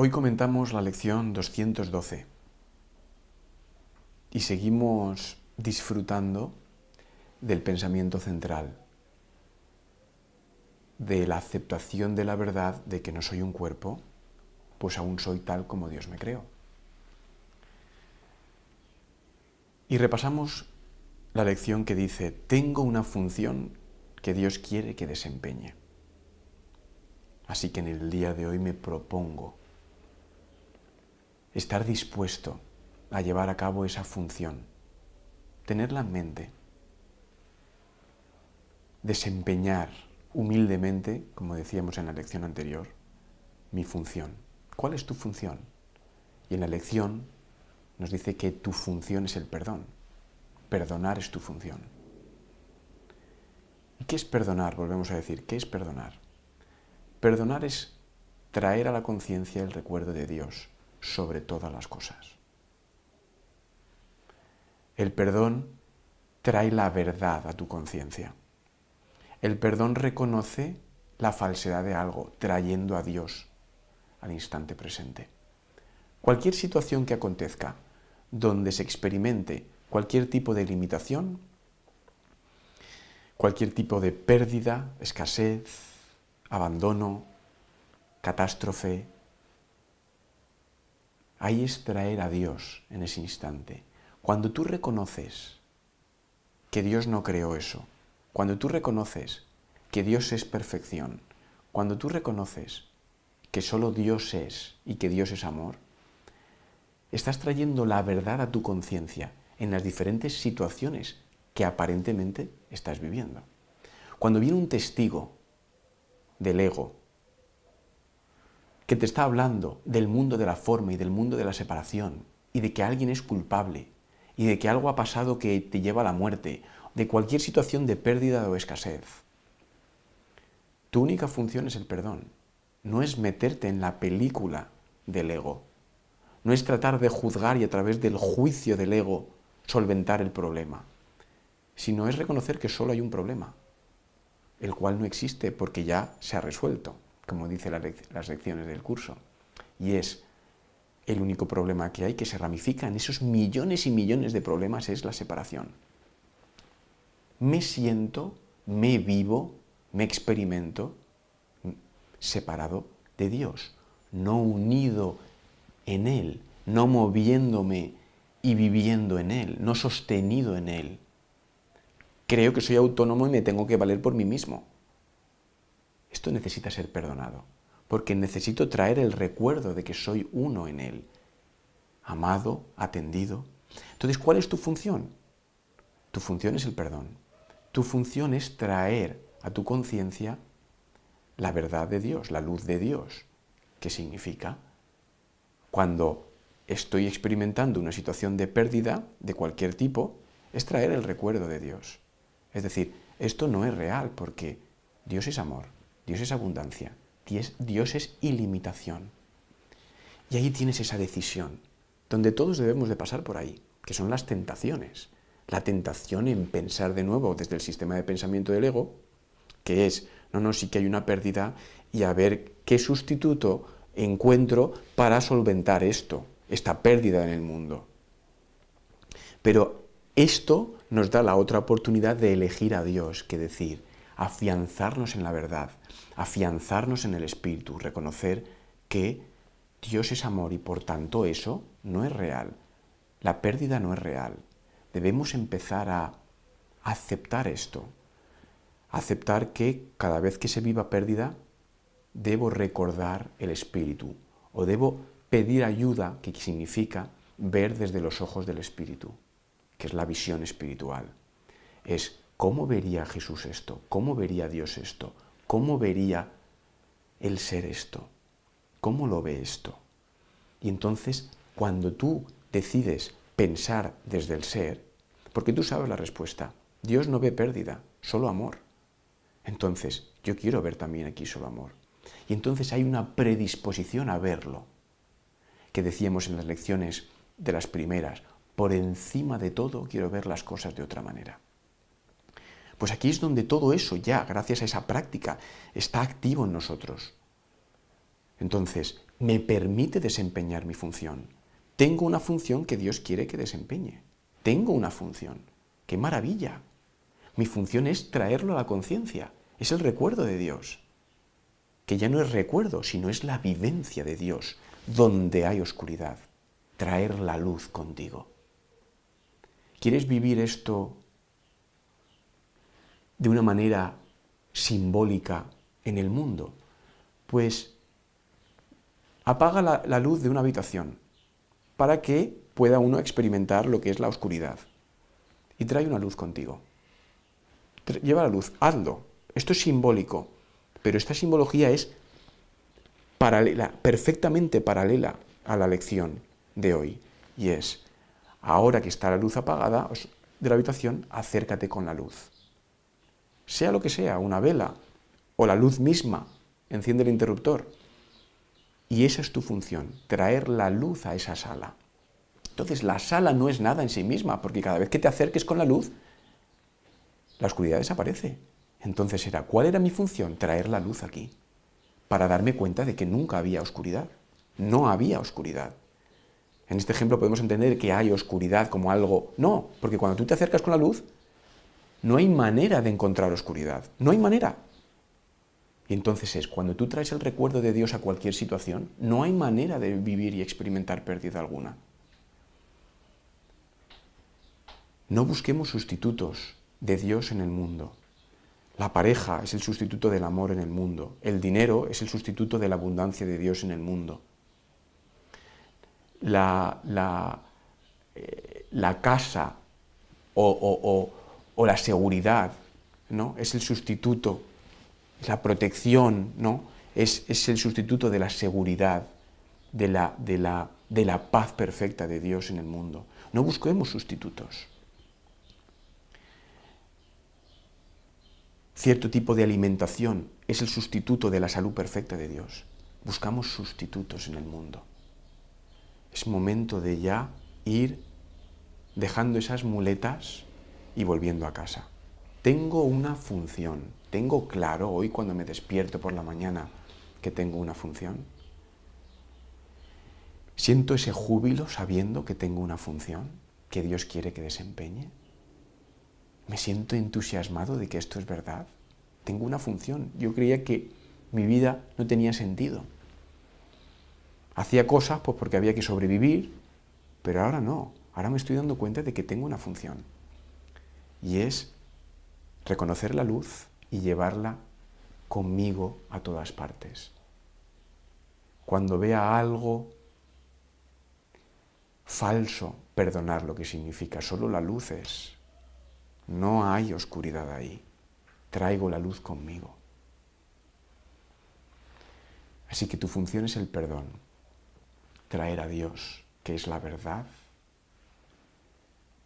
Hoy comentamos la lección 212 y seguimos disfrutando del pensamiento central, de la aceptación de la verdad de que no soy un cuerpo, pues aún soy tal como Dios me creó. Y repasamos la lección que dice, tengo una función que Dios quiere que desempeñe. Así que en el día de hoy me propongo estar dispuesto a llevar a cabo esa función, tenerla en mente, desempeñar humildemente, como decíamos en la lección anterior, mi función. ¿Cuál es tu función? Y en la lección nos dice que tu función es el perdón. Perdonar es tu función. ¿Y qué es perdonar? Volvemos a decir, ¿qué es perdonar? Perdonar es traer a la conciencia el recuerdo de Dios, sobre todas las cosas. El perdón trae la verdad a tu conciencia. El perdón reconoce la falsedad de algo, trayendo a Dios al instante presente. Cualquier situación que acontezca, donde se experimente cualquier tipo de limitación, cualquier tipo de pérdida, escasez, abandono, catástrofe, ahí es traer a Dios en ese instante. Cuando tú reconoces que Dios no creó eso, cuando tú reconoces que Dios es perfección, cuando tú reconoces que solo Dios es y que Dios es amor, estás trayendo la verdad a tu conciencia en las diferentes situaciones que aparentemente estás viviendo. Cuando viene un testigo del ego que te está hablando del mundo de la forma y del mundo de la separación, y de que alguien es culpable, y de que algo ha pasado que te lleva a la muerte, de cualquier situación de pérdida o escasez. Tu única función es el perdón, no es meterte en la película del ego, no es tratar de juzgar y a través del juicio del ego solventar el problema, sino es reconocer que solo hay un problema, el cual no existe porque ya se ha resuelto como dicen las lecciones del curso. Y es el único problema que hay que se ramifica en esos millones y millones de problemas es la separación. Me siento, me vivo, me experimento separado de Dios, no unido en Él, no moviéndome y viviendo en Él, no sostenido en Él. Creo que soy autónomo y me tengo que valer por mí mismo. Esto necesita ser perdonado, porque necesito traer el recuerdo de que soy uno en Él, amado, atendido. Entonces, ¿cuál es tu función? Tu función es el perdón. Tu función es traer a tu conciencia la verdad de Dios, la luz de Dios. ¿Qué significa? Cuando estoy experimentando una situación de pérdida de cualquier tipo, es traer el recuerdo de Dios. Es decir, esto no es real porque Dios es amor. Dios es abundancia, Dios es ilimitación. Y ahí tienes esa decisión, donde todos debemos de pasar por ahí, que son las tentaciones. La tentación en pensar de nuevo desde el sistema de pensamiento del ego, que es, no, no, sí que hay una pérdida y a ver qué sustituto encuentro para solventar esto, esta pérdida en el mundo. Pero esto nos da la otra oportunidad de elegir a Dios, que decir, afianzarnos en la verdad, afianzarnos en el espíritu, reconocer que Dios es amor y por tanto eso no es real. La pérdida no es real. Debemos empezar a aceptar esto, aceptar que cada vez que se viva pérdida, debo recordar el espíritu o debo pedir ayuda, que significa ver desde los ojos del espíritu, que es la visión espiritual. Es ¿Cómo vería Jesús esto? ¿Cómo vería Dios esto? ¿Cómo vería el ser esto? ¿Cómo lo ve esto? Y entonces, cuando tú decides pensar desde el ser, porque tú sabes la respuesta, Dios no ve pérdida, solo amor. Entonces, yo quiero ver también aquí solo amor. Y entonces hay una predisposición a verlo, que decíamos en las lecciones de las primeras, por encima de todo quiero ver las cosas de otra manera. Pues aquí es donde todo eso ya, gracias a esa práctica, está activo en nosotros. Entonces, me permite desempeñar mi función. Tengo una función que Dios quiere que desempeñe. Tengo una función. ¡Qué maravilla! Mi función es traerlo a la conciencia. Es el recuerdo de Dios. Que ya no es recuerdo, sino es la vivencia de Dios, donde hay oscuridad. Traer la luz contigo. ¿Quieres vivir esto de una manera simbólica en el mundo. Pues apaga la, luz de una habitación para que pueda uno experimentar lo que es la oscuridad. Y trae una luz contigo. Lleva la luz, hazlo. Esto es simbólico, pero esta simbología es perfectamente paralela a la lección de hoy. Y es, ahora que está la luz apagada de la habitación, acércate con la luz sea lo que sea, una vela o la luz misma, enciende el interruptor. Y esa es tu función, traer la luz a esa sala. Entonces la sala no es nada en sí misma, porque cada vez que te acerques con la luz, la oscuridad desaparece. Entonces era, ¿cuál era mi función? Traer la luz aquí, para darme cuenta de que nunca había oscuridad. No había oscuridad. En este ejemplo podemos entender que hay oscuridad como algo... No, porque cuando tú te acercas con la luz, no hay manera de encontrar oscuridad, no hay manera. Y entonces es, cuando tú traes el recuerdo de Dios a cualquier situación, no hay manera de vivir y experimentar pérdida alguna. No busquemos sustitutos de Dios en el mundo. La pareja es el sustituto del amor en el mundo. El dinero es el sustituto de la abundancia de Dios en el mundo. La, la, eh, casa o o la seguridad, ¿no? Es el sustituto, la protección, ¿no? Es, el sustituto de la seguridad, de de, la, de la paz perfecta de Dios en el mundo. No busquemos sustitutos. Cierto tipo de alimentación es el sustituto de la salud perfecta de Dios. Buscamos sustitutos en el mundo. Es momento de ya ir dejando esas muletas y volviendo a casa. Tengo una función. ¿Tengo claro hoy cuando me despierto por la mañana que tengo una función? ¿Siento ese júbilo sabiendo que tengo una función que Dios quiere que desempeñe? ¿Me siento entusiasmado de que esto es verdad? Tengo una función. Yo creía que mi vida no tenía sentido. Hacía cosas pues porque había que sobrevivir, pero ahora no. Ahora me estoy dando cuenta de que tengo una función y es reconocer la luz y llevarla conmigo a todas partes. Cuando vea algo falso, perdonar lo que significa, solo la luz es. No hay oscuridad ahí. Traigo la luz conmigo. Así que tu función es el perdón, traer a Dios, que es la verdad,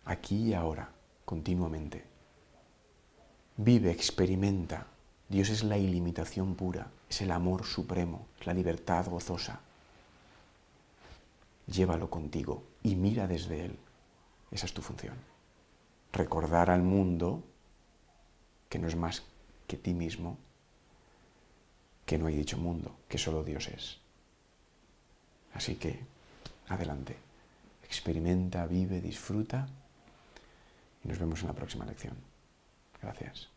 aquí y ahora continuamente. Vive, experimenta. Dios es la ilimitación pura, es el amor supremo, es la libertad gozosa. Llévalo contigo y mira desde Él. Esa es tu función. Recordar al mundo que no es más que ti mismo, que no hay dicho mundo, que solo Dios es. Así que, adelante. Experimenta, vive, disfruta y nos vemos en la próxima lección. Gracias.